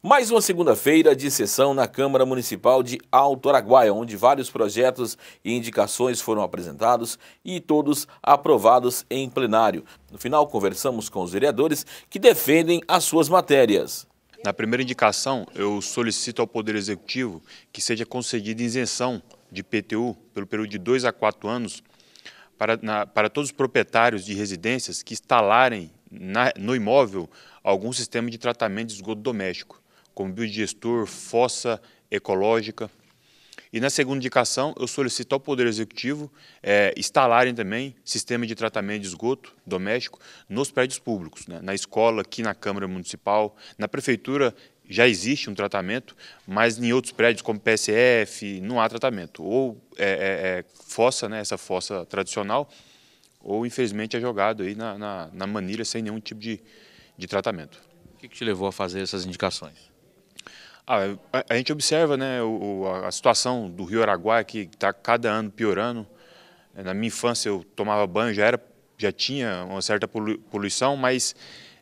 Mais uma segunda-feira de sessão na Câmara Municipal de Alto Araguaia, onde vários projetos e indicações foram apresentados e todos aprovados em plenário. No final, conversamos com os vereadores que defendem as suas matérias. Na primeira indicação, eu solicito ao Poder Executivo que seja concedida isenção de PTU pelo período de dois a quatro anos para, na, para todos os proprietários de residências que instalarem na, no imóvel algum sistema de tratamento de esgoto doméstico como biodigestor, fossa ecológica. E na segunda indicação, eu solicito ao Poder Executivo é, instalarem também sistema de tratamento de esgoto doméstico nos prédios públicos, né? na escola, aqui na Câmara Municipal, na Prefeitura já existe um tratamento, mas em outros prédios, como PSF, não há tratamento. Ou é, é, é fossa, né, essa fossa tradicional, ou infelizmente é jogado aí na, na, na manilha sem nenhum tipo de, de tratamento. O que, que te levou a fazer essas indicações? Ah, a, gente observa né, o, a situação do Rio Araguaia que está cada ano piorando. É, na minha infância eu tomava banho, já, era, já tinha uma certa poluição, mas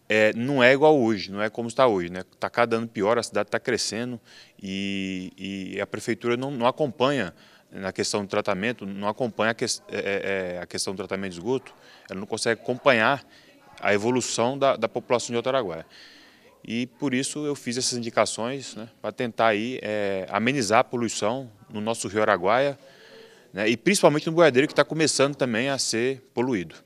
é, não é igual hoje, não é como está hoje. Está né? Tá cada ano pior, a cidade está crescendo e, e, a prefeitura não, não, acompanha na questão do tratamento, não acompanha a, que, é, é, é, a, questão do tratamento de esgoto, ela não consegue acompanhar a evolução da, da população de Otaraguaia. E por isso eu fiz essas indicações né, para tentar aí, é, amenizar a poluição no nosso rio Araguaia né, e principalmente no boiadeiro que está começando também a ser poluído.